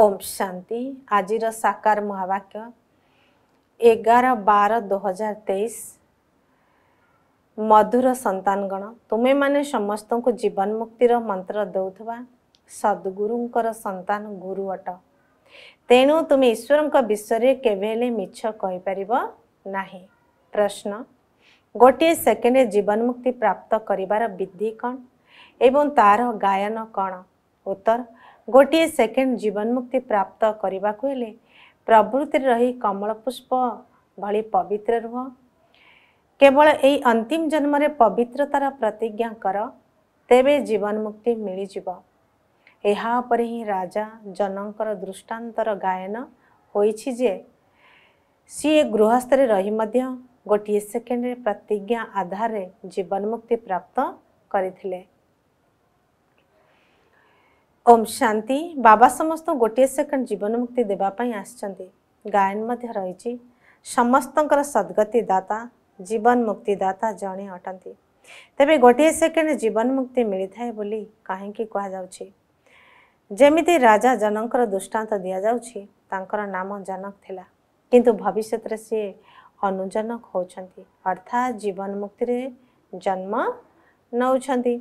ओम शांति आज साकार महावाक्य एगार बार दो हजार तेईस मधुर सतानगण तुम्हें मैंने समस्त को जीवन मुक्तिर मंत्र दौवा सद्गुरुंर संतान गुरु अट तेणु तुम्हें ईश्वर विषय केवे मिछ कहीपर ना प्रश्न गोटे सेकेंड जीवन मुक्ति प्राप्त करार विधि कौन एवं तार गायन कौन उत्तर ଗୋଟିଏ ସେକେଣ୍ଡ ଜୀବନମୁକ୍ତି ପ୍ରାପ୍ତ କରିବାକୁ ହେଲେ ପ୍ରବୃତ୍ତିରେ ରହି କମଳ ପୁଷ୍ପ ଭଳି ପବିତ୍ର ରୁହ କେବଳ ଏହି ଅନ୍ତିମ ଜନ୍ମରେ ପବିତ୍ରତାର ପ୍ରତିଜ୍ଞା କର ତେବେ ଜୀବନମୁକ୍ତି ମିଳିଯିବ ଏହା ଉପରେ ହିଁ ରାଜା ଜନଙ୍କର ଦୃଷ୍ଟାନ୍ତର ଗାୟନ ହୋଇଛି ଯେ ସିଏ ଗୃହସ୍ଥରେ ରହି ମଧ୍ୟ ଗୋଟିଏ ସେକେଣ୍ଡରେ ପ୍ରତିଜ୍ଞା ଆଧାରରେ ଜୀବନମୁକ୍ତି ପ୍ରାପ୍ତ କରିଥିଲେ ओम शांति बाबा समस्त गोटे सेकेंड जीवन मुक्ति देवाई आसचंदी गायन रही ସମସ୍ତଙ୍କର ସଦ୍ଗତି ଦାତା ଜୀବନ ମୁକ୍ତି ଦାତା ଜଣେ ଅଟନ୍ତି ତେବେ ଗୋଟିଏ ସେକେଣ୍ଡ ଜୀବନ ମୁକ୍ତି ମିଳିଥାଏ ବୋଲି କାହିଁକି କୁହାଯାଉଛି ଯେମିତି ରାଜା ଜନଙ୍କର ଦୃଷ୍ଟାନ୍ତ ଦିଆଯାଉଛି ତାଙ୍କର ନାମ ଜନକ ଥିଲା କିନ୍ତୁ ଭବିଷ୍ୟତରେ ସିଏ ଅନୁଜନକ ହେଉଛନ୍ତି ଅର୍ଥାତ୍ ଜୀବନ ମୁକ୍ତିରେ ଜନ୍ମ ନେଉଛନ୍ତି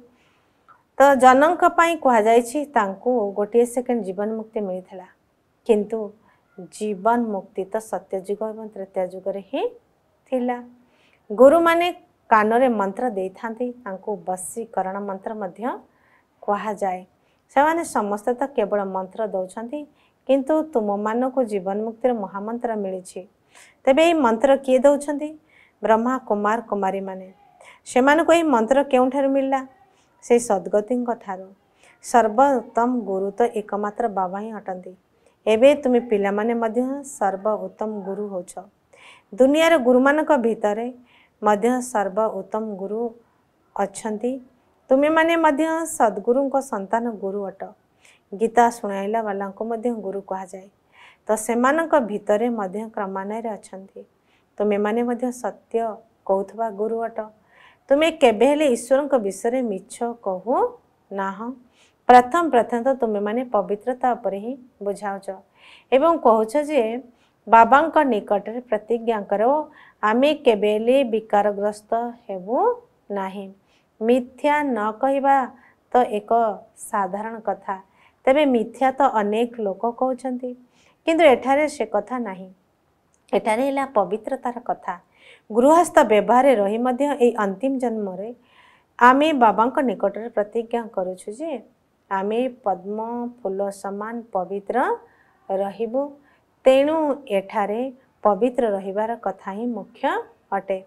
ତ ଜନଙ୍କ ପାଇଁ କୁହାଯାଇଛି ତାଙ୍କୁ ଗୋଟିଏ ସେକେଣ୍ଡ ଜୀବନ ମୁକ୍ତି ମିଳିଥିଲା କିନ୍ତୁ ଜୀବନ ମୁକ୍ତି ତ ସତ୍ୟଯୁଗ ଏବଂ ତ୍ରେତୟା ଯୁଗରେ ହିଁ ଥିଲା ଗୁରୁମାନେ କାନରେ ମନ୍ତ୍ର ଦେଇଥାନ୍ତି ତାଙ୍କୁ ବଶୀକରଣ ମନ୍ତ୍ର ମଧ୍ୟ କୁହାଯାଏ ସେମାନେ ସମସ୍ତେ ତ କେବଳ ମନ୍ତ୍ର ଦେଉଛନ୍ତି କିନ୍ତୁ ତୁମମାନଙ୍କୁ ଜୀବନ ମୁକ୍ତିର ମହାମନ୍ତ୍ର ମିଳିଛି ତେବେ ଏହି ମନ୍ତ୍ର କିଏ ଦେଉଛନ୍ତି ବ୍ରହ୍ମା କୁମାର କୁମାରୀମାନେ ସେମାନଙ୍କୁ ଏହି ମନ୍ତ୍ର କେଉଁଠାରୁ ମିଳିଲା ସେହି ସଦ୍ଗତିଙ୍କ ଠାରୁ ସର୍ବୋତ୍ତମ ଗୁରୁ ତ ଏକମାତ୍ର ବାବା ହିଁ ଅଟନ୍ତି ଏବେ ତୁମେ ପିଲାମାନେ ମଧ୍ୟ ସର୍ବ ଉତ୍ତମ ଗୁରୁ ହେଉଛ ଦୁନିଆର ଗୁରୁମାନଙ୍କ ଭିତରେ ମଧ୍ୟ ସର୍ବ ଉତ୍ତମ ଗୁରୁ ଅଛନ୍ତି ତୁମେମାନେ ମଧ୍ୟ ସଦ୍ଗୁରୁଙ୍କ ସନ୍ତାନ ଗୁରୁ ଅଟ ଗୀତା ଶୁଣାଇଲା ବାଲାଙ୍କୁ ମଧ୍ୟ ଗୁରୁ କୁହାଯାଏ ତ ସେମାନଙ୍କ ଭିତରେ ମଧ୍ୟ କ୍ରମାନ୍ୱୟରେ ଅଛନ୍ତି ତୁମେମାନେ ମଧ୍ୟ ସତ୍ୟ କହୁଥିବା ଗୁରୁ ଅଟ ତୁମେ କେବେ ହେଲେ ଈଶ୍ୱରଙ୍କ ବିଷୟରେ ମିଛ କହୁନାହଁ ପ୍ରଥମ ପ୍ରଥମତଃ ତୁମେମାନେ ପବିତ୍ରତା ଉପରେ ହିଁ ବୁଝାଉଛ ଏବଂ କହୁଛ ଯେ ବାବାଙ୍କ ନିକଟରେ ପ୍ରତିଜ୍ଞା କର ଆମେ କେବେ ହେଲେ ବିକାରଗ୍ରସ୍ତ ହେବୁ ନାହିଁ ମିଥ୍ୟା ନ କହିବା ତ ଏକ ସାଧାରଣ କଥା ତେବେ ମିଥ୍ୟା ତ ଅନେକ ଲୋକ କହୁଛନ୍ତି କିନ୍ତୁ ଏଠାରେ ସେ କଥା ନାହିଁ ଏଠାରେ ହେଲା ପବିତ୍ରତାର କଥା ଗୃହସ୍ଥ ବ୍ୟବହାରରେ ରହି ମଧ୍ୟ ଏଇ ଅନ୍ତିମ ଜନ୍ମରେ ଆମେ ବାବାଙ୍କ ନିକଟରେ ପ୍ରତିଜ୍ଞା କରୁଛୁ ଯେ ଆମେ ପଦ୍ମ ଫୁଲ ସମାନ ପବିତ୍ର ରହିବୁ ତେଣୁ ଏଠାରେ ପବିତ୍ର ରହିବାର କଥା ହିଁ ମୁଖ୍ୟ ଅଟେ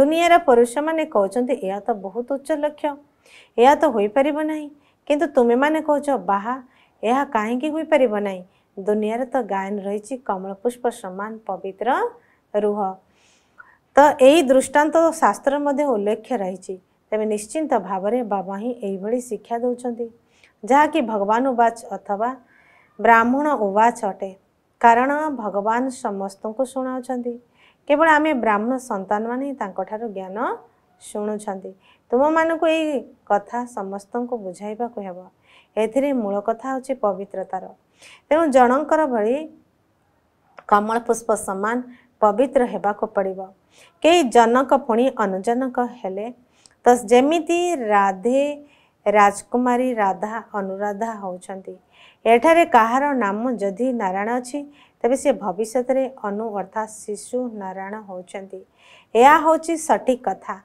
ଦୁନିଆର ପୁରୁଷମାନେ କହୁଛନ୍ତି ଏହା ତ ବହୁତ ଉଚ୍ଚ ଲକ୍ଷ୍ୟ ଏହା ତ ହୋଇପାରିବ ନାହିଁ କିନ୍ତୁ ତୁମେମାନେ କହୁଛ ବାହା ଏହା କାହିଁକି ହୋଇପାରିବ ନାହିଁ ଦୁନିଆରେ ତ ଗାୟନ ରହିଛି କମଳପୁଷ୍ପ ସମାନ ପବିତ୍ର ରୁହ ତ ଏହି ଦୃଷ୍ଟାନ୍ତ ଶାସ୍ତ୍ରରେ ମଧ୍ୟ ଉଲ୍ଲେଖ ରହିଛି ତେବେ ନିଶ୍ଚିନ୍ତ ଭାବରେ ବାବା ହିଁ ଏଇଭଳି ଶିକ୍ଷା ଦେଉଛନ୍ତି ଯାହାକି ଭଗବାନ ଉବାଚ ଅଥବା ବ୍ରାହ୍ମଣ ଉବାଚ ଅଟେ କାରଣ ଭଗବାନ ସମସ୍ତଙ୍କୁ ଶୁଣାଉଛନ୍ତି କେବଳ ଆମେ ବ୍ରାହ୍ମଣ ସନ୍ତାନମାନେ ହିଁ ତାଙ୍କଠାରୁ ଜ୍ଞାନ ଶୁଣୁଛନ୍ତି ତୁମମାନଙ୍କୁ ଏଇ କଥା ସମସ୍ତଙ୍କୁ ବୁଝାଇବାକୁ ହେବ ଏଥିରେ ମୂଳ କଥା ହେଉଛି ପବିତ୍ରତାର ତେଣୁ ଜଣଙ୍କର ଭଳି କମଳ ପୁଷ୍ପ ସମାନ ପବିତ୍ର ହେବାକୁ ପଡ଼ିବ କେହି ଜନକ ପୁଣି ଅନୁଜନକ ହେଲେ ତ ଯେମିତି ରାଧେ ରାଜକୁମାରୀ ରାଧା ଅନୁରାଧା ହେଉଛନ୍ତି ଏଠାରେ କାହାର ନାମ ଯଦି ନାରାୟଣ ଅଛି ତେବେ ସେ ଭବିଷ୍ୟତରେ ଅନୁ ଅର୍ଥାତ୍ ଶିଶୁ ନାରାୟଣ ହେଉଛନ୍ତି ଏହା ହେଉଛି ସଠିକ୍ କଥା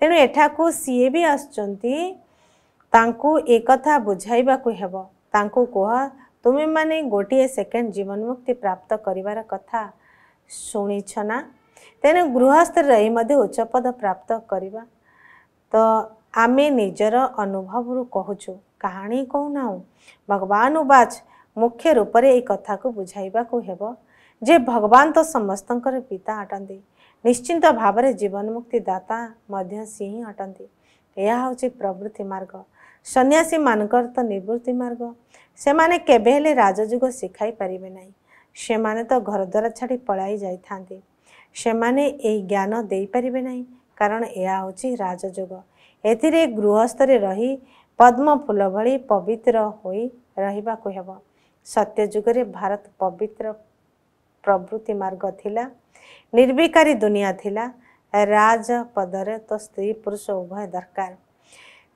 ତେଣୁ ଏଠାକୁ ସିଏ ବି ଆସୁଛନ୍ତି ତାଙ୍କୁ ଏକଥା ବୁଝାଇବାକୁ ହେବ ତାଙ୍କୁ କୁହ ତୁମେମାନେ ଗୋଟିଏ ସେକେଣ୍ଡ ଜୀବନମୁକ୍ତି ପ୍ରାପ୍ତ କରିବାର କଥା ଶୁଣିଛ ନା ତେଣୁ ଗୃହସ୍ଥରେ ରହି ମଧ୍ୟ ଉଚ୍ଚପଦ ପ୍ରାପ୍ତ କରିବା ତ ଆମେ ନିଜର ଅନୁଭବରୁ କହୁଛୁ କାହାଣୀ କହୁନାହୁଁ ଭଗବାନ ଉବାଚ ମୁଖ୍ୟ ରୂପରେ ଏଇ କଥାକୁ ବୁଝାଇବାକୁ ହେବ ଯେ ଭଗବାନ ତ ସମସ୍ତଙ୍କର ପିତା ଅଟନ୍ତି ନିଶ୍ଚିନ୍ତ ଭାବରେ ଜୀବନମୁକ୍ତି ଦାତା ମଧ୍ୟ ସେ ହିଁ ଅଟନ୍ତି ଏହା ହେଉଛି ପ୍ରବୃତ୍ତି ମାର୍ଗ ସନ୍ନ୍ୟାସୀମାନଙ୍କର ତ ନିବୃତ୍ତି ମାର୍ଗ ସେମାନେ କେବେ ହେଲେ ରାଜଯୁଗ ଶିଖାଇ ପାରିବେ ନାହିଁ ସେମାନେ ତ ଘରଦ୍ୱାର ଛାଡ଼ି ପଳାଇ ଯାଇଥାନ୍ତି ସେମାନେ ଏହି ଜ୍ଞାନ ଦେଇପାରିବେ ନାହିଁ କାରଣ ଏହା ହେଉଛି ରାଜଯୁଗ ଏଥିରେ ଗୃହସ୍ଥରେ ରହି ପଦ୍ମ ଫୁଲ ଭଳି ପବିତ୍ର ହୋଇ ରହିବାକୁ ହେବ ସତ୍ୟଯୁଗରେ ଭାରତ ପବିତ୍ର ପ୍ରବୃତ୍ତି ମାର୍ଗ ଥିଲା ନିର୍ବିକାରୀ ଦୁନିଆ ଥିଲା ରାଜପଦରେ ତ ସ୍ତ୍ରୀ ପୁରୁଷ ଉଭୟ ଦରକାର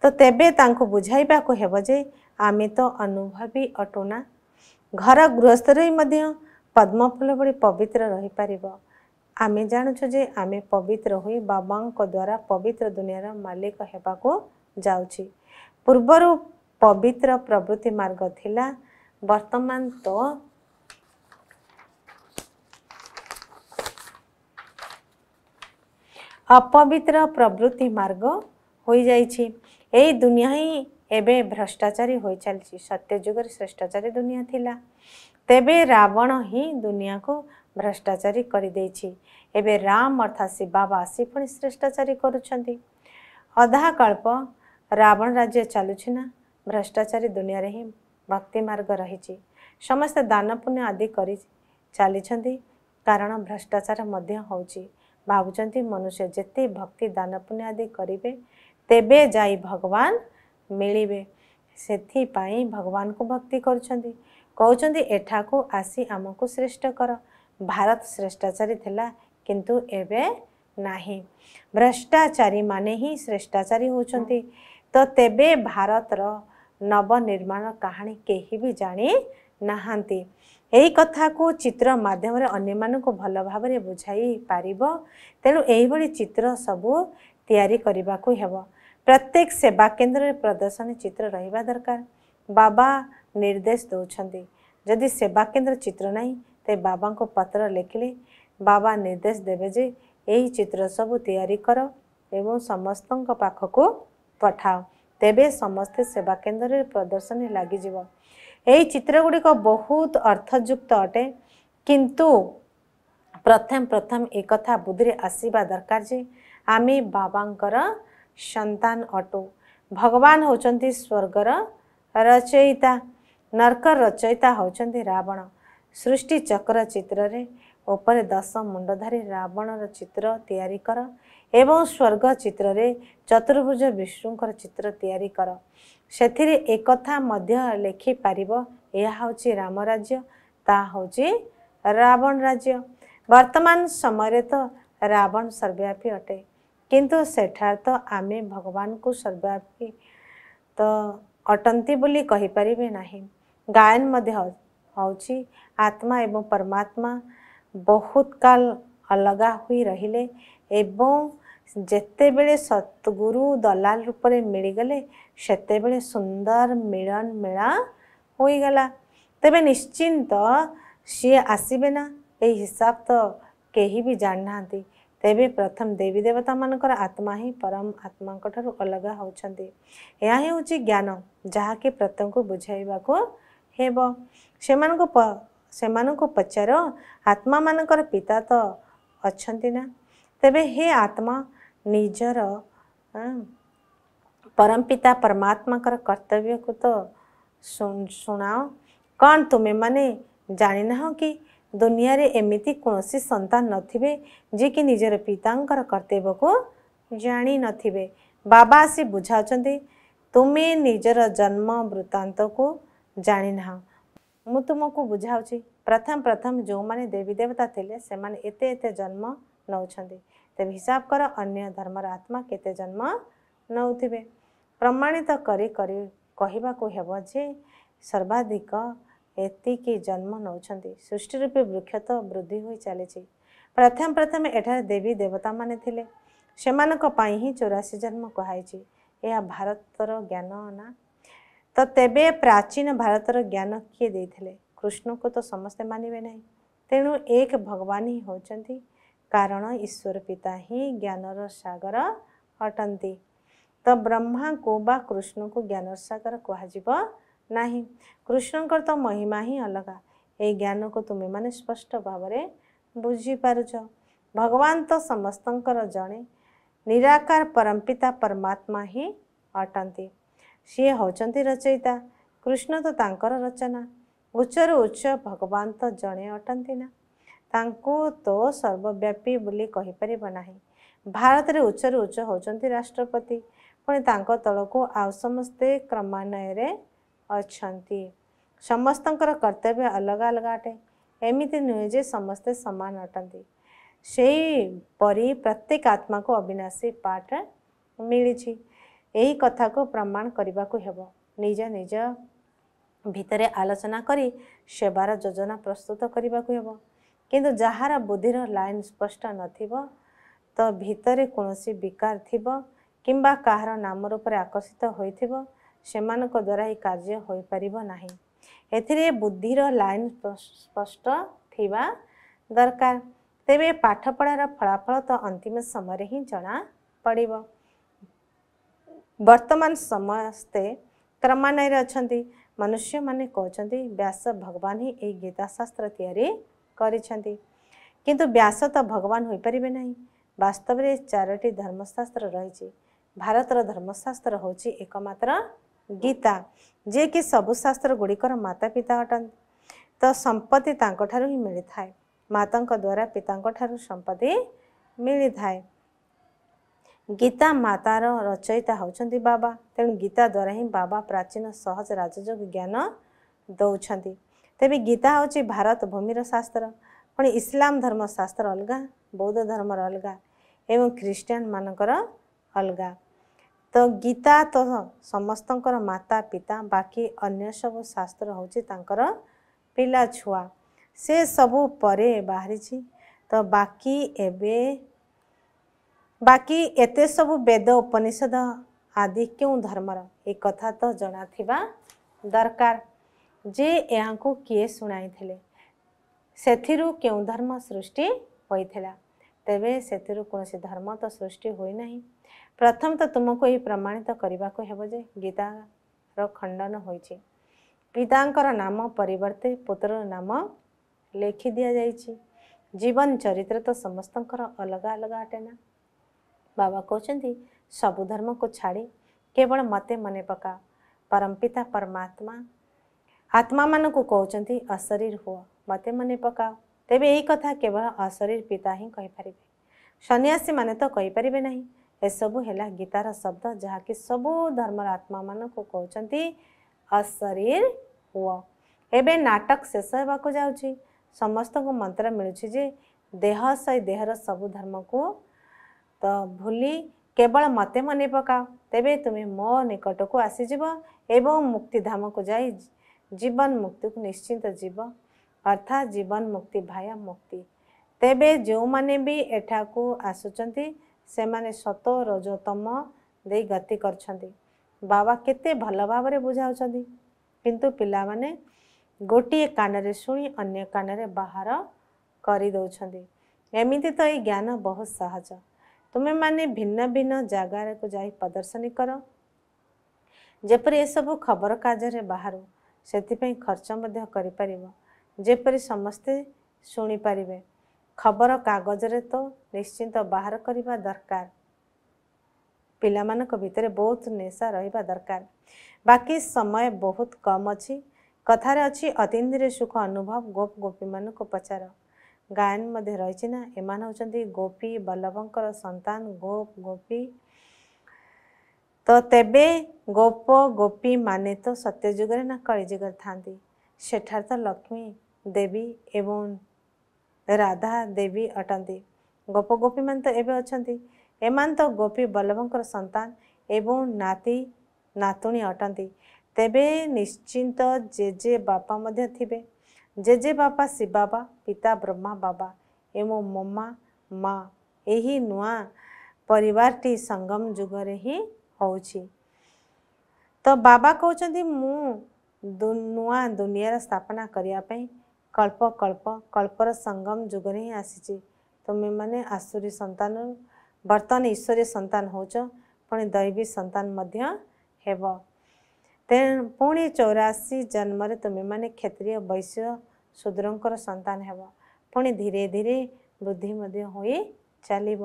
ତ ତେବେ ତାଙ୍କୁ ବୁଝାଇବାକୁ ହେବ ଯେ ଆମେ ତ ଅନୁଭବୀ ଅଟୋନା ଘର ଗୃହସ୍ଥରେ ମଧ୍ୟ ପଦ୍ମଫୁଲ ଭଳି ପବିତ୍ର ରହିପାରିବ ଆମେ ଜାଣୁଛୁ ଯେ ଆମେ ପବିତ୍ର ହୋଇ ବାବାଙ୍କ ଦ୍ୱାରା ପବିତ୍ର ଦୁନିଆର ମାଲିକ ହେବାକୁ ଯାଉଛି ପୂର୍ବରୁ ପବିତ୍ର ପ୍ରବୃତ୍ତି ମାର୍ଗ ଥିଲା ବର୍ତ୍ତମାନ ତ ଅପବିତ୍ର ପ୍ରବୃତ୍ତି ମାର୍ଗ ହୋଇଯାଇଛି ଏଇ ଦୁନିଆ ହିଁ ଏବେ ଭ୍ରଷ୍ଟାଚାରୀ ହୋଇଚାଲିଛି ସତ୍ୟଯୁଗରେ ଶ୍ରେଷ୍ଠାଚାରୀ ଦୁନିଆ ଥିଲା ତେବେ ରାବଣ ହିଁ ଦୁନିଆକୁ ଭ୍ରଷ୍ଟାଚାରୀ କରିଦେଇଛି ଏବେ ରାମ ଅର୍ଥାତ୍ ଶିବାବା ଆସି ପୁଣି ଶ୍ରେଷ୍ଠାଚାରୀ କରୁଛନ୍ତି ଅଧା କଳ୍ପ ରାବଣ ରାଜ୍ୟ ଚାଲୁଛି ନା ଭ୍ରଷ୍ଟାଚାରୀ ଦୁନିଆରେ ହିଁ ଭକ୍ତି ମାର୍ଗ ରହିଛି ସମସ୍ତେ ଦାନ ପୁଣ୍ୟ ଆଦି କରି ଚାଲିଛନ୍ତି କାରଣ ଭ୍ରଷ୍ଟାଚାର ମଧ୍ୟ ହେଉଛି ଭାବୁଛନ୍ତି ମନୁଷ୍ୟ ଯେତେ ଭକ୍ତି ଦାନ ପୁଣ୍ୟ ଆଦି କରିବେ ତେବେ ଯାଇ ଭଗବାନ ମିଳିବେ ସେଥିପାଇଁ ଭଗବାନଙ୍କୁ ଭକ୍ତି କରୁଛନ୍ତି କହୁଛନ୍ତି ଏଠାକୁ ଆସି ଆମକୁ ଶ୍ରେଷ୍ଠ କର ଭାରତ ଶ୍ରେଷ୍ଠାଚାରୀ ଥିଲା କିନ୍ତୁ ଏବେ ନାହିଁ ଭ୍ରଷ୍ଟାଚାରୀମାନେ ହିଁ ଶ୍ରେଷ୍ଠାଚାରୀ ହେଉଛନ୍ତି ତ ତେବେ ଭାରତର ନବନିର୍ମାଣ କାହାଣୀ କେହି ବି ଜାଣି ନାହାନ୍ତି ଏହି କଥାକୁ ଚିତ୍ର ମାଧ୍ୟମରେ ଅନ୍ୟମାନଙ୍କୁ ଭଲ ଭାବରେ ବୁଝାଇ ପାରିବ ତେଣୁ ଏହିଭଳି ଚିତ୍ର ସବୁ ତିଆରି କରିବାକୁ ହେବ ପ୍ରତ୍ୟେକ ସେବା କେନ୍ଦ୍ରରେ ପ୍ରଦର୍ଶନୀ ଚିତ୍ର ରହିବା ଦରକାର ବାବା ନିର୍ଦ୍ଦେଶ ଦେଉଛନ୍ତି ଯଦି ସେବା କେନ୍ଦ୍ର ଚିତ୍ର ନାହିଁ ତେବେ ବାବାଙ୍କୁ ପତ୍ର ଲେଖିଲେ ବାବା ନିର୍ଦ୍ଦେଶ ଦେବେ ଯେ ଏହି ଚିତ୍ର ସବୁ ତିଆରି କର ଏବଂ ସମସ୍ତଙ୍କ ପାଖକୁ ପଠାଅ ତେବେ ସମସ୍ତେ ସେବା କେନ୍ଦ୍ରରେ ପ୍ରଦର୍ଶନୀ ଲାଗିଯିବ ଏହି ଚିତ୍ରଗୁଡ଼ିକ ବହୁତ ଅର୍ଥଯୁକ୍ତ ଅଟେ କିନ୍ତୁ ପ୍ରଥମେ ପ୍ରଥମେ ଏକଥା ବୁଦ୍ଧିରେ ଆସିବା ଦରକାର ଯେ ଆମେ ବାବାଙ୍କର ସନ୍ତାନ ଅଟୁ ଭଗବାନ ହେଉଛନ୍ତି ସ୍ୱର୍ଗର ରଚୟିତା ନର୍କ ରଚୟିତା ହେଉଛନ୍ତି ରାବଣ ସୃଷ୍ଟି ଚକ୍ର ଚିତ୍ରରେ ଉପରେ ଦଶ ମୁଣ୍ଡଧାରୀ ରାବଣର ଚିତ୍ର ତିଆରି କର ଏବଂ ସ୍ୱର୍ଗ ଚିତ୍ରରେ ଚତୁର୍ଭୁଜ ବିଷ୍ଣୁଙ୍କର ଚିତ୍ର ତିଆରି କର ସେଥିରେ ଏକଥା ମଧ୍ୟ ଲେଖିପାରିବ ଏହା ହେଉଛି ରାମ ରାଜ୍ୟ ତାହା ହେଉଛି ରାବଣ ରାଜ୍ୟ ବର୍ତ୍ତମାନ ସମୟରେ ତ ରାବଣ ସର୍ବବ୍ୟାପୀ ଅଟେ କିନ୍ତୁ ସେଠାରେ ତ ଆମେ ଭଗବାନଙ୍କୁ ସର୍ବାପି ତ ଅଟନ୍ତି ବୋଲି କହିପାରିବେ ନାହିଁ ଗାୟନ ମଧ୍ୟ ହେଉଛି ଆତ୍ମା ଏବଂ ପରମାତ୍ମା ବହୁତ କାଲ ଅଲଗା ହୋଇ ରହିଲେ ଏବଂ ଯେତେବେଳେ ସତଗୁରୁ ଦଲାଲ ରୂପରେ ମିଳିଗଲେ ସେତେବେଳେ ସୁନ୍ଦର ମିଳନ ମେଳା ହୋଇଗଲା ତେବେ ନିଶ୍ଚିନ୍ତ ସିଏ ଆସିବେ ନା ଏଇ ହିସାବ ତ କେହି ବି ଜାଣିନାହାନ୍ତି ତେବେ ପ୍ରଥମ ଦେବୀ ଦେବତାମାନଙ୍କର ଆତ୍ମା ହିଁ ପରମ ଆତ୍ମାଙ୍କଠାରୁ ଅଲଗା ହେଉଛନ୍ତି ଏହା ହେଉଛି ଜ୍ଞାନ ଯାହାକି ପ୍ରତ୍ୟେକଙ୍କୁ ବୁଝାଇବାକୁ ହେବ ସେମାନଙ୍କୁ ସେମାନଙ୍କୁ ପଚାର ଆତ୍ମାମାନଙ୍କର ପିତା ତ ଅଛନ୍ତି ନା ତେବେ ହେ ଆତ୍ମା ନିଜର ପରମପିତା ପରମାତ୍ମାଙ୍କର କର୍ତ୍ତବ୍ୟକୁ ତ ଶୁଣାଅ କ'ଣ ତୁମେମାନେ ଜାଣିନାହଁ କି ଦୁନିଆରେ ଏମିତି କୌଣସି ସନ୍ତାନ ନଥିବେ ଯିଏକି ନିଜର ପିତାଙ୍କର କର୍ତ୍ତବ୍ୟକୁ ଜାଣିନଥିବେ ବାବା ଆସି ବୁଝାଉଛନ୍ତି ତୁମେ ନିଜର ଜନ୍ମ ବୃତ୍ତାନ୍ତକୁ ଜାଣିନାହ ମୁଁ ତୁମକୁ ବୁଝାଉଛି ପ୍ରଥମ ପ୍ରଥମ ଯେଉଁମାନେ ଦେବୀ ଦେବତା ଥିଲେ ସେମାନେ ଏତେ ଏତେ ଜନ୍ମ ନେଉଛନ୍ତି ତେବେ ହିସାବ କର ଅନ୍ୟ ଧର୍ମର ଆତ୍ମା କେତେ ଜନ୍ମ ନେଉଥିବେ ପ୍ରମାଣିତ କରି କରି କହିବାକୁ ହେବ ଯେ ସର୍ବାଧିକ ଏତିକି ଜନ୍ମ ନେଉଛନ୍ତି ସୃଷ୍ଟି ରୂପେ ବୃକ୍ଷ ତ ବୃଦ୍ଧି ହୋଇ ଚାଲିଛି ପ୍ରଥମେ ପ୍ରଥମେ ଏଠାରେ ଦେବୀ ଦେବତାମାନେ ଥିଲେ ସେମାନଙ୍କ ପାଇଁ ହିଁ ଚଉରାଶୀ ଜନ୍ମ କୁହାଯାଇଛି ଏହା ଭାରତର ଜ୍ଞାନ ନା ତ ତେବେ ପ୍ରାଚୀନ ଭାରତର ଜ୍ଞାନ କିଏ ଦେଇଥିଲେ କୃଷ୍ଣକୁ ତ ସମସ୍ତେ ମାନିବେ ନାହିଁ ତେଣୁ ଏକ ଭଗବାନ ହିଁ ହେଉଛନ୍ତି କାରଣ ଈଶ୍ୱର ପିତା ହିଁ ଜ୍ଞାନର ସାଗର ଅଟନ୍ତି ତ ବ୍ରହ୍ମାଙ୍କୁ ବା କୃଷ୍ଣକୁ ଜ୍ଞାନର ସାଗର କୁହାଯିବ ନାହିଁ କୃଷ୍ଣଙ୍କର ତ ମହିମା ହିଁ ଅଲଗା ଏହି ଜ୍ଞାନକୁ ତୁମେମାନେ ସ୍ପଷ୍ଟ ଭାବରେ ବୁଝିପାରୁଛ ଭଗବାନ ତ ସମସ୍ତଙ୍କର ଜଣେ ନିରାକାର ପରମପିତା ପରମାତ୍ମା ହିଁ ଅଟନ୍ତି ସିଏ ହେଉଛନ୍ତି ରଚୟିତା କୃଷ୍ଣ ତ ତାଙ୍କର ରଚନା ଉଚ୍ଚରୁ ଉଚ୍ଚ ଭଗବାନ ତ ଜଣେ ଅଟନ୍ତି ନା ତାଙ୍କୁ ତ ସର୍ବବ୍ୟାପୀ ବୋଲି କହିପାରିବ ନାହିଁ ଭାରତରେ ଉଚ୍ଚରୁ ଉଚ୍ଚ ହେଉଛନ୍ତି ରାଷ୍ଟ୍ରପତି ପୁଣି ତାଙ୍କ ତଳକୁ ଆଉ ସମସ୍ତେ କ୍ରମାନ୍ୱୟରେ ଅଛନ୍ତି ସମସ୍ତଙ୍କର କର୍ତ୍ତବ୍ୟ ଅଲଗା ଅଲଗା ଅଟେ ଏମିତି ନୁହେଁ ଯେ ସମସ୍ତେ ସମାନ ଅଟନ୍ତି ସେହିପରି ପ୍ରତ୍ୟେକ ଆତ୍ମାକୁ ଅବିନାଶୀ ପାର୍ଟ ମିଳିଛି ଏହି କଥାକୁ ପ୍ରମାଣ କରିବାକୁ ହେବ ନିଜ ନିଜ ଭିତରେ ଆଲୋଚନା କରି ସେବାର ଯୋଜନା ପ୍ରସ୍ତୁତ କରିବାକୁ ହେବ କିନ୍ତୁ ଯାହାର ବୁଦ୍ଧିର ଲାଇନ୍ ସ୍ପଷ୍ଟ ନଥିବ ତ ଭିତରେ କୌଣସି ବିକାର ଥିବ କିମ୍ବା କାହାର ନାମ ରୂପରେ ଆକର୍ଷିତ ହୋଇଥିବ ସେମାନଙ୍କ ଦ୍ୱାରା ଏହି କାର୍ଯ୍ୟ ହୋଇପାରିବ ନାହିଁ ଏଥିରେ ବୁଦ୍ଧିର ଲାଇନ୍ ସ୍ପଷ୍ଟ ଥିବା ଦରକାର ତେବେ ପାଠପଢ଼ାର ଫଳାଫଳ ତ ଅନ୍ତିମ ସମୟରେ ହିଁ ଜଣାପଡ଼ିବ ବର୍ତ୍ତମାନ ସମସ୍ତେ କ୍ରମାନ୍ୱୟରେ ଅଛନ୍ତି ମନୁଷ୍ୟମାନେ କହୁଛନ୍ତି ବ୍ୟାସ ଭଗବାନ ହିଁ ଏହି ଗୀତାଶାସ୍ତ୍ର ତିଆରି କରିଛନ୍ତି କିନ୍ତୁ ବ୍ୟାସ ତ ଭଗବାନ ହୋଇପାରିବେ ନାହିଁ ବାସ୍ତବରେ ଚାରୋଟି ଧର୍ମଶାସ୍ତ୍ର ରହିଛି ଭାରତର ଧର୍ମଶାସ୍ତ୍ର ହେଉଛି ଏକମାତ୍ର ଗୀତା ଯିଏକି ସବୁ ଶାସ୍ତ୍ର ଗୁଡ଼ିକର ମାତା ପିତା ଅଟନ୍ତି ତ ସମ୍ପତ୍ତି ତାଙ୍କଠାରୁ ହିଁ ମିଳିଥାଏ ମାତାଙ୍କ ଦ୍ୱାରା ପିତାଙ୍କଠାରୁ ସମ୍ପତ୍ତି ମିଳିଥାଏ ଗୀତା ମାତାର ରଚୟିତା ହେଉଛନ୍ତି ବାବା ତେଣୁ ଗୀତା ଦ୍ୱାରା ହିଁ ବାବା ପ୍ରାଚୀନ ସହଜ ରାଜଯୋଗ ଜ୍ଞାନ ଦେଉଛନ୍ତି ତେବେ ଗୀତା ହେଉଛି ଭାରତ ଭୂମିର ଶାସ୍ତ୍ର ପୁଣି ଇସଲାମ ଧର୍ମ ଶାସ୍ତ୍ର ଅଲଗା ବୌଦ୍ଧ ଧର୍ମର ଅଲଗା ଏବଂ ଖ୍ରୀଷ୍ଟିଆନମାନଙ୍କର ଅଲଗା ତ ଗୀତା ତ ସମସ୍ତଙ୍କର ମାତା ପିତା ବାକି ଅନ୍ୟ ସବୁ ଶାସ୍ତ୍ର ହେଉଛି ତାଙ୍କର ପିଲା ଛୁଆ ସେ ସବୁ ପରେ ବାହାରିଛି ତ ବାକି ଏବେ ବାକି ଏତେ ସବୁ ବେଦ ଉପନିଷଦ ଆଦି କେଉଁ ଧର୍ମର ଏ କଥା ତ ଜଣାଥିବା ଦରକାର ଯେ ଏହାକୁ କିଏ ଶୁଣାଇଥିଲେ ସେଥିରୁ କେଉଁ ଧର୍ମ ସୃଷ୍ଟି ହୋଇଥିଲା ତେବେ ସେଥିରୁ କୌଣସି ଧର୍ମ ତ ସୃଷ୍ଟି ହୋଇନାହିଁ ପ୍ରଥମ ତ ତୁମକୁ ଏହି ପ୍ରମାଣିତ କରିବାକୁ ହେବ ଯେ ଗୀତାର ଖଣ୍ଡନ ହୋଇଛି ପିତାଙ୍କର ନାମ ପରିବର୍ତ୍ତେ ପୁତ୍ରର ନାମ ଲେଖି ଦିଆଯାଇଛି ଜୀବନ ଚରିତ୍ର ତ ସମସ୍ତଙ୍କର ଅଲଗା ଅଲଗା ଅଟେ ନା ବାବା କହୁଛନ୍ତି ସବୁ ଧର୍ମକୁ ଛାଡ଼ି କେବଳ ମୋତେ ମନେ ପକା ପିତା ପରମାତ୍ମା ଆତ୍ମାମାନଙ୍କୁ କହୁଛନ୍ତି ଅଶରୀର ହୁଅ ମୋତେ ମନେ ପକାଅ ତେବେ ଏହି କଥା କେବଳ ଅଶରୀର ପିତା ହିଁ କହିପାରିବେ ସନ୍ନ୍ୟାସୀମାନେ ତ କହିପାରିବେ ନାହିଁ ଏସବୁ ହେଲା ଗୀତାର ଶବ୍ଦ ଯାହାକି ସବୁ ଧର୍ମର ଆତ୍ମାମାନଙ୍କୁ କହୁଛନ୍ତି ଅଶରୀର ହୁଅ ଏବେ ନାଟକ ଶେଷ ହେବାକୁ ଯାଉଛି ସମସ୍ତଙ୍କୁ ମନ୍ତ୍ର ମିଳୁଛି ଯେ ଦେହ ସହି ଦେହର ସବୁ ଧର୍ମକୁ ତ ଭୁଲି କେବଳ ମୋତେ ମନେ ପକାଅ ତେବେ ତୁମେ ମୋ ନିକଟକୁ ଆସିଯିବ ଏବଂ ମୁକ୍ତିଧାମକୁ ଯାଇ ଜୀବନ ମୁକ୍ତିକୁ ନିଶ୍ଚିନ୍ତ ଯିବ ଅର୍ଥାତ୍ ଜୀବନ ମୁକ୍ତି ଭାୟା ମୁକ୍ତି ତେବେ ଯେଉଁମାନେ ବି ଏଠାକୁ ଆସୁଛନ୍ତି ସେମାନେ ସତ ରଜତମ ଦେଇ ଗତି କରିଛନ୍ତି ବାବା କେତେ ଭଲ ଭାବରେ ବୁଝାଉଛନ୍ତି କିନ୍ତୁ ପିଲାମାନେ ଗୋଟିଏ କାନରେ ଶୁଣି ଅନ୍ୟ କାନରେ ବାହାର କରିଦେଉଛନ୍ତି ଏମିତି ତ ଏଇ ଜ୍ଞାନ ବହୁତ ସହଜ ତୁମେମାନେ ଭିନ୍ନ ଭିନ୍ନ ଜାଗାକୁ ଯାଇ ପ୍ରଦର୍ଶନୀ କର ଯେପରି ଏସବୁ ଖବର ଖବରକାଗଜରେ ବାହାରୁ ସେଥିପାଇଁ ଖର୍ଚ୍ଚ ମଧ୍ୟ କରିପାରିବ ଯେପରି ସମସ୍ତେ ଶୁଣିପାରିବେ ଖବର କାଗଜରେ ତ ନିଶ୍ଚିନ୍ତ ବାହାର କରିବା ଦରକାର ପିଲାମାନଙ୍କ ଭିତରେ ବହୁତ ନିଶା ରହିବା ଦରକାର ବାକି ସମୟ ବହୁତ କମ୍ ଅଛି କଥାରେ ଅଛି ଅତିନ୍ଦ୍ରିୟ ସୁଖ ଅନୁଭବ ଗୋପ ଗୋପୀମାନଙ୍କୁ ପଚାର ଗାୟନ ମଧ୍ୟ ରହିଛି ନା ଏମାନେ ହେଉଛନ୍ତି ଗୋପୀ ବଲ୍ଲଭଙ୍କର ସନ୍ତାନ ଗୋପ ଗୋପୀ ତ ତେବେ ଗୋପ ଗୋପୀମାନେ ତ ସତ୍ୟଯୁଗରେ ନା କଳିଯୁଗରେ ଥାନ୍ତି ସେଠାରେ ତ ଲକ୍ଷ୍ମୀ ଦେବୀ ଏବଂ ରାଧା ଦେବୀ ଅଟନ୍ତି ଗୋପଗୋପୀମାନେ ତ ଏବେ ଅଛନ୍ତି ଏମାନେ ତ ଗୋପୀ ବଲ୍ଲଭଙ୍କର ସନ୍ତାନ ଏବଂ ନାତି ନାତୁଣୀ ଅଟନ୍ତି ତେବେ ନିଶ୍ଚିନ୍ତ ଜେଜେ ବାପା ମଧ୍ୟ ଥିବେ ଜେଜେ ବାପା ଶିବ ବାବା ପିତା ବ୍ରହ୍ମା ବାବା ଏବଂ ମମା ମା ଏହି ନୂଆ ପରିବାରଟି ସଙ୍ଗମ ଯୁଗରେ ହିଁ ହେଉଛି ତ ବାବା କହୁଛନ୍ତି ମୁଁ ନୂଆ ଦୁନିଆର ସ୍ଥାପନା କରିବା ପାଇଁ କଳ୍ପ କଳ୍ପ କଳ୍ପର ସଙ୍ଗମ ଯୁଗରେ ହିଁ ଆସିଛି ତୁମେମାନେ ଆସୁରୀ ସନ୍ତାନ ବର୍ତ୍ତମାନ ଈଶ୍ୱରୀୟ ସନ୍ତାନ ହେଉଛ ପୁଣି ଦୈବୀ ସନ୍ତାନ ମଧ୍ୟ ହେବ ତେଣୁ ପୁଣି ଚଉରାଅଶୀ ଜନ୍ମରେ ତୁମେମାନେ କ୍ଷତ୍ରିୟ ବୈଶ୍ୟ ଶୂଦ୍ରଙ୍କର ସନ୍ତାନ ହେବ ପୁଣି ଧୀରେ ଧୀରେ ବୃଦ୍ଧି ମଧ୍ୟ ହୋଇ ଚାଲିବ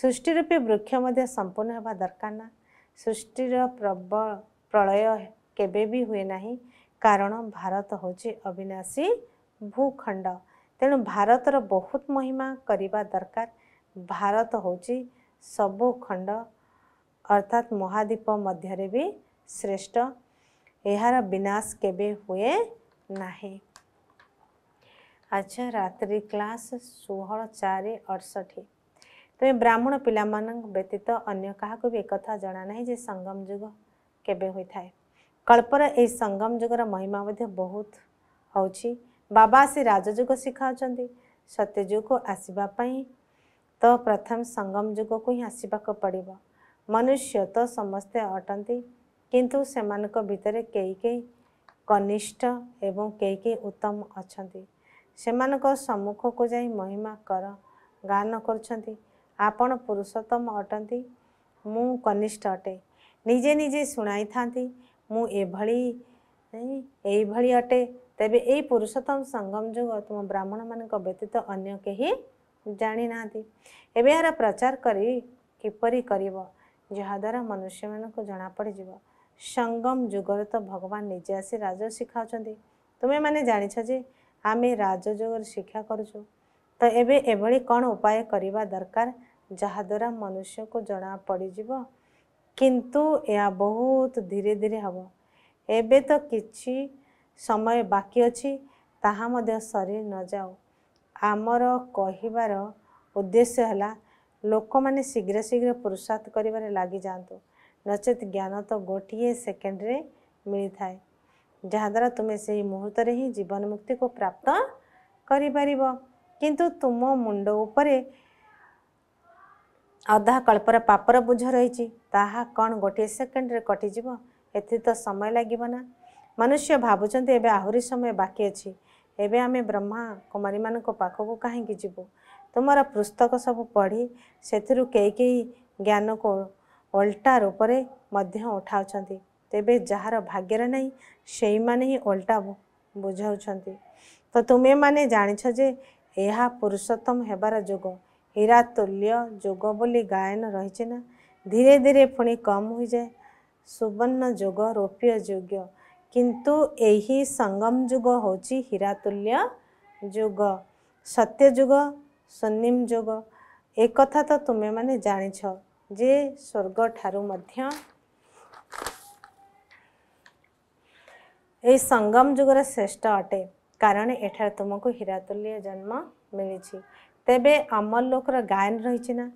ସୃଷ୍ଟି ରୂପେ ବୃକ୍ଷ ମଧ୍ୟ ସମ୍ପୂର୍ଣ୍ଣ ହେବା ଦରକାର ନା ସୃଷ୍ଟିର ପ୍ରବଳ ପ୍ରଳୟ କେବେ ବି ହୁଏ ନାହିଁ କାରଣ ଭାରତ ହେଉଛି ଅବିନାଶୀ ଭୂଖଣ୍ଡ ତେଣୁ ଭାରତର ବହୁତ ମହିମା କରିବା ଦରକାର ଭାରତ ହେଉଛି ସବୁ ଖଣ୍ଡ ଅର୍ଥାତ୍ ମହାଦ୍ୱୀପ ମଧ୍ୟରେ ବି ଶ୍ରେଷ୍ଠ ଏହାର ବିନାଶ କେବେ ହୁଏ ନାହିଁ ଆଚ୍ଛା ରାତ୍ରି କ୍ଲାସ୍ ଷୋହଳ ଚାରି ଅଠଷଠି ତେବେ ବ୍ରାହ୍ମଣ ପିଲାମାନଙ୍କ ବ୍ୟତୀତ ଅନ୍ୟ କାହାକୁ ବି ଏକଥା ଜଣା ନାହିଁ ଯେ ସଙ୍ଗମ ଯୁଗ କେବେ ହୋଇଥାଏ କଳ୍ପର ଏହି ସଙ୍ଗମ ଯୁଗର ମହିମା ମଧ୍ୟ ବହୁତ ହେଉଛି ବାବା ଆସି ରାଜଯୁଗ ଶିଖାଉଛନ୍ତି ସତ୍ୟଯୁଗକୁ ଆସିବା ପାଇଁ ତ ପ୍ରଥମ ସଙ୍ଗମ ଯୁଗକୁ ହିଁ ଆସିବାକୁ ପଡ଼ିବ ମନୁଷ୍ୟ ତ ସମସ୍ତେ ଅଟନ୍ତି କିନ୍ତୁ ସେମାନଙ୍କ ଭିତରେ କେହି କେହି କନିଷ୍ଠ ଏବଂ କେହି କେହି ଉତ୍ତମ ଅଛନ୍ତି ସେମାନଙ୍କ ସମ୍ମୁଖକୁ ଯାଇ ମହିମା କର ଗାନ କରୁଛନ୍ତି ଆପଣ ପୁରୁଷୋତ୍ତମ ଅଟନ୍ତି ମୁଁ କନିଷ୍ଠ ଅଟେ ନିଜେ ନିଜେ ଶୁଣାଇଥାନ୍ତି ମୁଁ ଏଭଳି ଏଇଭଳି ଅଟେ ତେବେ ଏହି ପୁରୁଷୋତ୍ତମ ସଙ୍ଗମ ଯୋଗ ତୁମ ବ୍ରାହ୍ମଣମାନଙ୍କ ବ୍ୟତୀତ ଅନ୍ୟ କେହି ଜାଣିନାହାନ୍ତି ଏବେ ଏହାର ପ୍ରଚାର କରି କିପରି କରିବ ଯାହାଦ୍ୱାରା ମନୁଷ୍ୟମାନଙ୍କୁ ଜଣାପଡ଼ିଯିବ ସଙ୍ଗମ ଯୁଗରେ ତ ଭଗବାନ ନିଜେ ଆସି ରାଜ ଶିଖାଉଛନ୍ତି ତୁମେମାନେ ଜାଣିଛ ଯେ ଆମେ ରାଜଯୋଗରେ ଶିକ୍ଷା କରୁଛୁ ତ ଏବେ ଏଭଳି କ'ଣ ଉପାୟ କରିବା ଦରକାର ଯାହାଦ୍ୱାରା ମନୁଷ୍ୟକୁ ଜଣାପଡ଼ିଯିବ କିନ୍ତୁ ଏହା ବହୁତ ଧୀରେ ଧୀରେ ହେବ ଏବେ ତ କିଛି ସମୟ ବାକି ଅଛି ତାହା ମଧ୍ୟ ସରି ନଯାଉ ଆମର କହିବାର ଉଦ୍ଦେଶ୍ୟ ହେଲା ଲୋକମାନେ ଶୀଘ୍ର ଶୀଘ୍ର ପୁରୁଷାର୍ଥ କରିବାରେ ଲାଗିଯାଆନ୍ତୁ ନଚେତ୍ ଜ୍ଞାନ ତ ଗୋଟିଏ ସେକେଣ୍ଡରେ ମିଳିଥାଏ ଯାହାଦ୍ୱାରା ତୁମେ ସେହି ମୁହୂର୍ତ୍ତରେ ହିଁ ଜୀବନ ମୁକ୍ତିକୁ ପ୍ରାପ୍ତ କରିପାରିବ କିନ୍ତୁ ତୁମ ମୁଣ୍ଡ ଉପରେ ଅଧା କଳ୍ପର ପାପର ବୋଝ ରହିଛି ତାହା କ'ଣ ଗୋଟିଏ ସେକେଣ୍ଡରେ କଟିଯିବ ଏଥିରେ ତ ସମୟ ଲାଗିବ ନା ମନୁଷ୍ୟ ଭାବୁଛନ୍ତି ଏବେ ଆହୁରି ସମୟ ବାକି ଅଛି ଏବେ ଆମେ ବ୍ରହ୍ମା କୁମାରୀମାନଙ୍କ ପାଖକୁ କାହିଁକି ଯିବୁ ତୁମର ପୁସ୍ତକ ସବୁ ପଢ଼ି ସେଥିରୁ କେହି କେହି ଜ୍ଞାନକୁ ଓଲଟା ରୂପରେ ମଧ୍ୟ ଉଠାଉଛନ୍ତି ତେବେ ଯାହାର ଭାଗ୍ୟରେ ନାହିଁ ସେଇମାନେ ହିଁ ଓଲଟା ବୁଝାଉଛନ୍ତି ତ ତୁମେମାନେ ଜାଣିଛ ଯେ ଏହା ପୁରୁଷୋତ୍ତମ ହେବାର ଯୋଗ ହୀରା ତୁଲ୍ୟ ଯୋଗ ବୋଲି ଗାୟନ ରହିଛି ନା ଧୀରେ ଧୀରେ ପୁଣି କମ୍ ହୋଇଯାଏ ସୁବର୍ଣ୍ଣ ଯୋଗ ରୌପ୍ୟ ଯୋଗ୍ୟ କିନ୍ତୁ ଏହି ସଙ୍ଗମ ଯୁଗ ହେଉଛି ହୀରାତୁଲ୍ୟ ଯୁଗ ସତ୍ୟ ଯୁଗ ସ୍ୱର୍ଣ୍ଣିମ ଯୁଗ ଏକଥା ତ ତୁମେମାନେ ଜାଣିଛ ଯେ ସ୍ୱର୍ଗ ଠାରୁ ମଧ୍ୟ ଏହି ସଙ୍ଗମ ଯୁଗର ଶ୍ରେଷ୍ଠ ଅଟେ କାରଣ ଏଠାରେ ତୁମକୁ ହୀରାତୁଲ୍ୟ ଜନ୍ମ ମିଳିଛି ତେବେ ଅମର ଲୋକର ଗାୟନ ରହିଛି ନା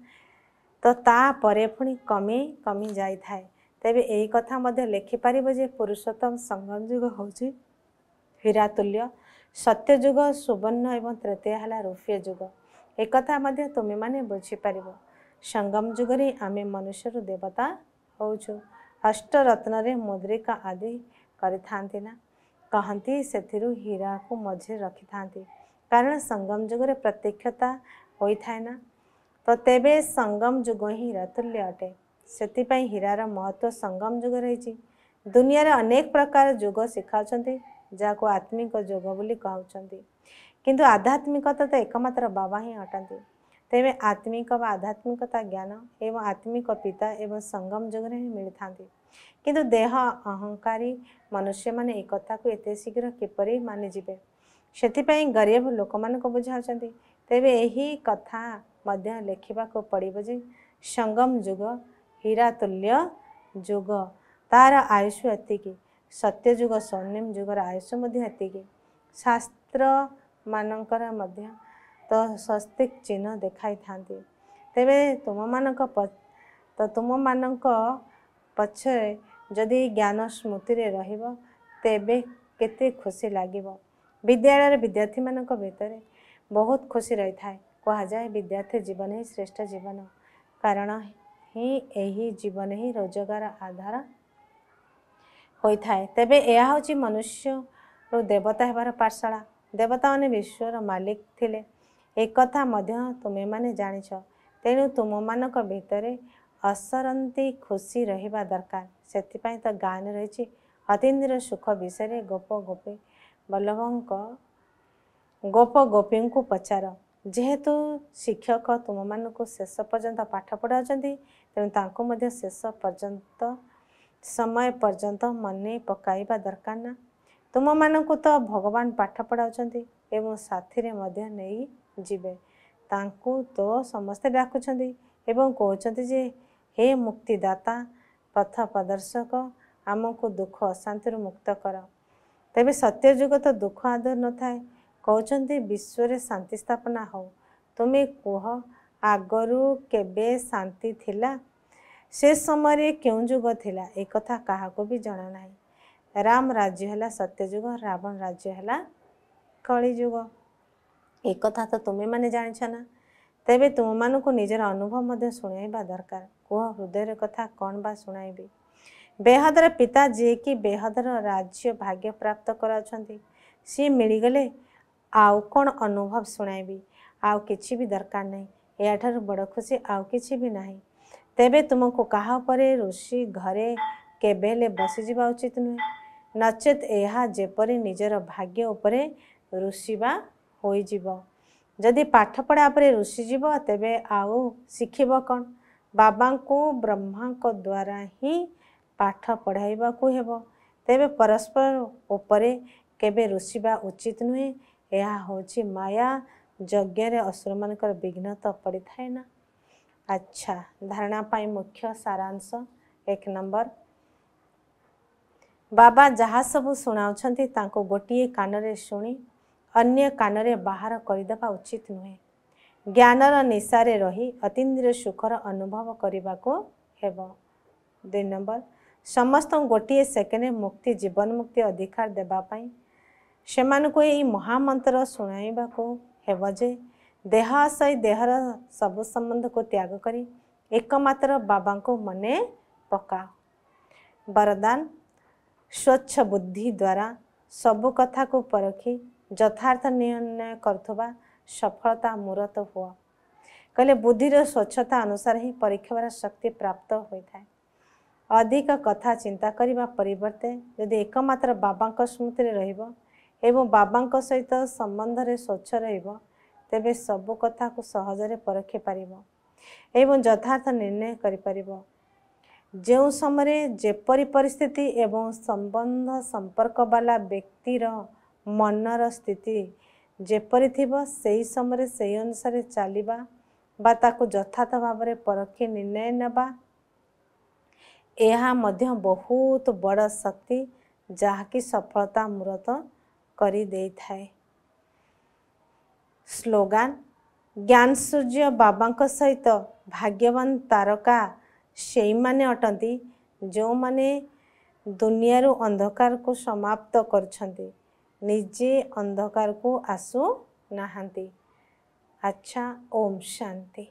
ତ ତାପରେ ପୁଣି କମି କମି ଯାଇଥାଏ ତେବେ ଏହି କଥା ମଧ୍ୟ ଲେଖିପାରିବ ଯେ ପୁରୁଷୋତ୍ତମ ସଙ୍ଗମ ଯୁଗ ହେଉଛି ହୀରା ତୁଲ୍ୟ ସତ୍ୟ ଯୁଗ ସୁବର୍ଣ୍ଣ ଏବଂ ତୃତୀୟ ହେଲା ରୌପ୍ୟ ଯୁଗ ଏକଥା ମଧ୍ୟ ତୁମେମାନେ ବୁଝିପାରିବ ସଙ୍ଗମ ଯୁଗରେ ଆମେ ମନୁଷ୍ୟରୁ ଦେବତା ହେଉଛୁ ଅଷ୍ଟରତ୍ନରେ ମୁଦ୍ରିକା ଆଦି କରିଥାନ୍ତି ନା କହନ୍ତି ସେଥିରୁ ହୀରାକୁ ମଝିରେ ରଖିଥାନ୍ତି କାରଣ ସଙ୍ଗମ ଯୁଗରେ ପ୍ରତ୍ୟକ୍ଷତା ହୋଇଥାଏ ନା ତ ତେବେ ସଙ୍ଗମ ଯୁଗ ହିଁ ହୀରାତୁଲ୍ୟ ଅଟେ ସେଥିପାଇଁ ହୀରାର ମହତ୍ତ୍ୱ ସଙ୍ଗମ ଯୁଗ ରହିଛି ଦୁନିଆରେ ଅନେକ ପ୍ରକାର ଯୋଗ ଶିଖାଉଛନ୍ତି ଯାହାକୁ ଆତ୍ମିକ ଯୋଗ ବୋଲି କହୁଛନ୍ତି କିନ୍ତୁ ଆଧ୍ୟାତ୍ମିକତା ତ ଏକମାତ୍ର ବାବା ହିଁ ଅଟନ୍ତି ତେବେ ଆତ୍ମିକ ବା ଆଧ୍ୟାତ୍ମିକତା ଜ୍ଞାନ ଏବଂ ଆତ୍ମିକ ପିତା ଏବଂ ସଙ୍ଗମ ଯୁଗରେ ହିଁ ମିଳିଥାନ୍ତି କିନ୍ତୁ ଦେହ ଅହଙ୍କାରୀ ମନୁଷ୍ୟମାନେ ଏ କଥାକୁ ଏତେ ଶୀଘ୍ର କିପରି ମାନିଯିବେ ସେଥିପାଇଁ ଗରିବ ଲୋକମାନଙ୍କୁ ବୁଝାଉଛନ୍ତି ତେବେ ଏହି କଥା ମଧ୍ୟ ଲେଖିବାକୁ ପଡ଼ିବ ଯେ ସଙ୍ଗମ ଯୁଗ ହୀରାତୁଲ୍ୟ ଯୁଗ ତାର ଆୟୁଷ ଏତିକି ସତ୍ୟଯୁଗ ସ୍ୱର୍ଣ୍ଣିମ ଯୁଗର ଆୟୁଷ ମଧ୍ୟ ଏତିକି ଶାସ୍ତ୍ରମାନଙ୍କର ମଧ୍ୟ ତ ସ୍ୱସ୍ତିକ ଚିହ୍ନ ଦେଖାଇଥାନ୍ତି ତେବେ ତୁମମାନଙ୍କ ତ ତୁମମାନଙ୍କ ପଛରେ ଯଦି ଜ୍ଞାନ ସ୍ମୃତିରେ ରହିବ ତେବେ କେତେ ଖୁସି ଲାଗିବ ବିଦ୍ୟାଳୟର ବିଦ୍ୟାର୍ଥୀମାନଙ୍କ ଭିତରେ ବହୁତ ଖୁସି ରହିଥାଏ କୁହାଯାଏ ବିଦ୍ୟାର୍ଥୀ ଜୀବନ ହିଁ ଶ୍ରେଷ୍ଠ ଜୀବନ କାରଣ ହିଁ ଏହି ଜୀବନ ହିଁ ରୋଜଗାର ଆଧାର ହୋଇଥାଏ ତେବେ ଏହା ହେଉଛି ମନୁଷ୍ୟରୁ ଦେବତା ହେବାର ପାଠଶାଳା ଦେବତାମାନେ ବିଶ୍ୱର ମାଲିକ ଥିଲେ ଏକଥା ମଧ୍ୟ ତୁମେମାନେ ଜାଣିଛ ତେଣୁ ତୁମମାନଙ୍କ ଭିତରେ ଅସରନ୍ତି ଖୁସି ରହିବା ଦରକାର ସେଥିପାଇଁ ତ ଗାଁରେ ରହିଛି ଅତୀନ୍ଦ୍ର ସୁଖ ବିଷୟରେ ଗୋପ ଗୋପୀ ବଲ୍ଲଭଙ୍କ ଗୋପ ଗୋପୀଙ୍କୁ ପଚାର ଯେହେତୁ ଶିକ୍ଷକ ତୁମମାନଙ୍କୁ ଶେଷ ପର୍ଯ୍ୟନ୍ତ ପାଠ ପଢ଼ାଉଛନ୍ତି ତେଣୁ ତାଙ୍କୁ ମଧ୍ୟ ଶେଷ ପର୍ଯ୍ୟନ୍ତ ସମୟ ପର୍ଯ୍ୟନ୍ତ ମନେ ପକାଇବା ଦରକାର ନା ତୁମମାନଙ୍କୁ ତ ଭଗବାନ ପାଠ ପଢ଼ାଉଛନ୍ତି ଏବଂ ସାଥିରେ ମଧ୍ୟ ନେଇ ଯିବେ ତାଙ୍କୁ ତ ସମସ୍ତେ ଡାକୁଛନ୍ତି ଏବଂ କହୁଛନ୍ତି ଯେ ହେ ମୁକ୍ତିଦାତା ପଥ ପ୍ରଦର୍ଶକ ଆମକୁ ଦୁଃଖ ଅଶାନ୍ତିରୁ ମୁକ୍ତ କର ତେବେ ସତ୍ୟ ଯୁଗ ତ ଦୁଃଖ ଆଦର ନଥାଏ କହୁଛନ୍ତି ବିଶ୍ୱରେ ଶାନ୍ତି ସ୍ଥାପନା ହେଉ ତୁମେ କୁହ ଆଗରୁ କେବେ ଶାନ୍ତି ଥିଲା ସେ ସମୟରେ କେଉଁ ଯୁଗ ଥିଲା ଏକଥା କାହାକୁ ବି ଜଣା ନାହିଁ ରାମ ରାଜ୍ୟ ହେଲା ସତ୍ୟଯୁଗ ରାବଣ ରାଜ୍ୟ ହେଲା କଳିଯୁଗ ଏକଥା ତ ତୁମେମାନେ ଜାଣିଛ ନା ତେବେ ତୁମମାନଙ୍କୁ ନିଜର ଅନୁଭବ ମଧ୍ୟ ଶୁଣାଇବା ଦରକାର କୁହ ହୃଦୟର କଥା କ'ଣ ବା ଶୁଣାଇବି ବେହଦର ପିତା ଯିଏକି ବେହଦର ରାଜ୍ୟ ଭାଗ୍ୟ ପ୍ରାପ୍ତ କରାଉଛନ୍ତି ସିଏ ମିଳିଗଲେ ଆଉ କ'ଣ ଅନୁଭବ ଶୁଣାଇବି ଆଉ କିଛି ବି ଦରକାର ନାହିଁ ଏହାଠାରୁ ବଡ଼ ଖୁସି ଆଉ କିଛି ବି ନାହିଁ ତେବେ ତୁମକୁ କାହା ଉପରେ ଋଷି ଘରେ କେବେ ହେଲେ ବସିଯିବା ଉଚିତ ନୁହେଁ ନଚେତ୍ ଏହା ଯେପରି ନିଜର ଭାଗ୍ୟ ଉପରେ ଋଷିବା ହୋଇଯିବ ଯଦି ପାଠପଢ଼ା ଉପରେ ଋଷିଯିବ ତେବେ ଆଉ ଶିଖିବ କ'ଣ ବାବାଙ୍କୁ ବ୍ରହ୍ମାଙ୍କ ଦ୍ୱାରା ହିଁ ପାଠ ପଢ଼ାଇବାକୁ ହେବ ତେବେ ପରସ୍ପର ଉପରେ କେବେ ଋଷିବା ଉଚିତ ନୁହେଁ ଏହା ହେଉଛି ମାୟା ଯଜ୍ଞରେ ଅସୁରମାନଙ୍କର ବିଘ୍ନ ତ ପଡ଼ିଥାଏ ନା ଆଚ୍ଛା ଧାରଣା ପାଇଁ ମୁଖ୍ୟ ସାରାଂଶ ଏକ ନମ୍ବର ବାବା ଯାହା ସବୁ ଶୁଣାଉଛନ୍ତି ତାଙ୍କୁ ଗୋଟିଏ କାନରେ ଶୁଣି ଅନ୍ୟ କାନରେ ବାହାର କରିଦେବା ଉଚିତ ନୁହେଁ ଜ୍ଞାନର ନିଶାରେ ରହି ଅତିନ୍ଦ୍ରିୟ ସୁଖର ଅନୁଭବ କରିବାକୁ ହେବ ଦୁଇ ନମ୍ବର ସମସ୍ତଙ୍କୁ ଗୋଟିଏ ସେକେଣ୍ଡ ମୁକ୍ତି ଜୀବନ ମୁକ୍ତି ଅଧିକାର ଦେବା ପାଇଁ ସେମାନଙ୍କୁ ଏହି ମହାମନ୍ତ୍ର ଶୁଣାଇବାକୁ ହେବ ଯେ ଦେହ ସହି ଦେହର ସବୁ ସମ୍ବନ୍ଧକୁ ତ୍ୟାଗ କରି ଏକମାତ୍ର ବାବାଙ୍କୁ ମନେ ପକାଅ ବରଦାନ ସ୍ୱଚ୍ଛ ବୁଦ୍ଧି ଦ୍ୱାରା ସବୁ କଥାକୁ ପରଖି ଯଥାର୍ଥ ନିର୍ଣ୍ଣୟ କରୁଥିବା ସଫଳତା ମୂରତ ହୁଅ କହିଲେ ବୁଦ୍ଧିର ସ୍ୱଚ୍ଛତା ଅନୁସାର ହିଁ ପରୀକ୍ଷାର ଶକ୍ତି ପ୍ରାପ୍ତ ହୋଇଥାଏ ଅଧିକ କଥା ଚିନ୍ତା କରିବା ପରିବର୍ତ୍ତେ ଯଦି ଏକମାତ୍ର ବାବାଙ୍କ ସ୍ମୃତିରେ ରହିବ ଏବଂ ବାବାଙ୍କ ସହିତ ସମ୍ବନ୍ଧରେ ସ୍ୱଚ୍ଛ ରହିବ ତେବେ ସବୁ କଥାକୁ ସହଜରେ ପରଖି ପାରିବ ଏବଂ ଯଥାର୍ଥ ନିର୍ଣ୍ଣୟ କରିପାରିବ ଯେଉଁ ସମୟରେ ଯେପରି ପରିସ୍ଥିତି ଏବଂ ସମ୍ବନ୍ଧ ସମ୍ପର୍କ ବାଲା ବ୍ୟକ୍ତିର ମନର ସ୍ଥିତି ଯେପରି ଥିବ ସେହି ସମୟରେ ସେହି ଅନୁସାରେ ଚାଲିବା ବା ତାକୁ ଯଥାର୍ଥ ଭାବରେ ପରଖି ନିର୍ଣ୍ଣୟ ନେବା ଏହା ମଧ୍ୟ ବହୁତ ବଡ଼ ଶକ୍ତି ଯାହାକି ସଫଳତା ମୂଳତଃ କରିଦେଇଥାଏ ସ୍ଲୋଗାନ ଜ୍ଞାନ ସୂର୍ଯ୍ୟ ବାବାଙ୍କ ସହିତ ଭାଗ୍ୟବାନ ତାରକା ସେଇମାନେ ଅଟନ୍ତି ଯେଉଁମାନେ ଦୁନିଆରୁ ଅନ୍ଧକାରକୁ ସମାପ୍ତ କରିଛନ୍ତି ନିଜେ ଅନ୍ଧକାରକୁ ଆସୁନାହାନ୍ତି ଆଚ୍ଛା ଓମ୍ ଶାନ୍ତି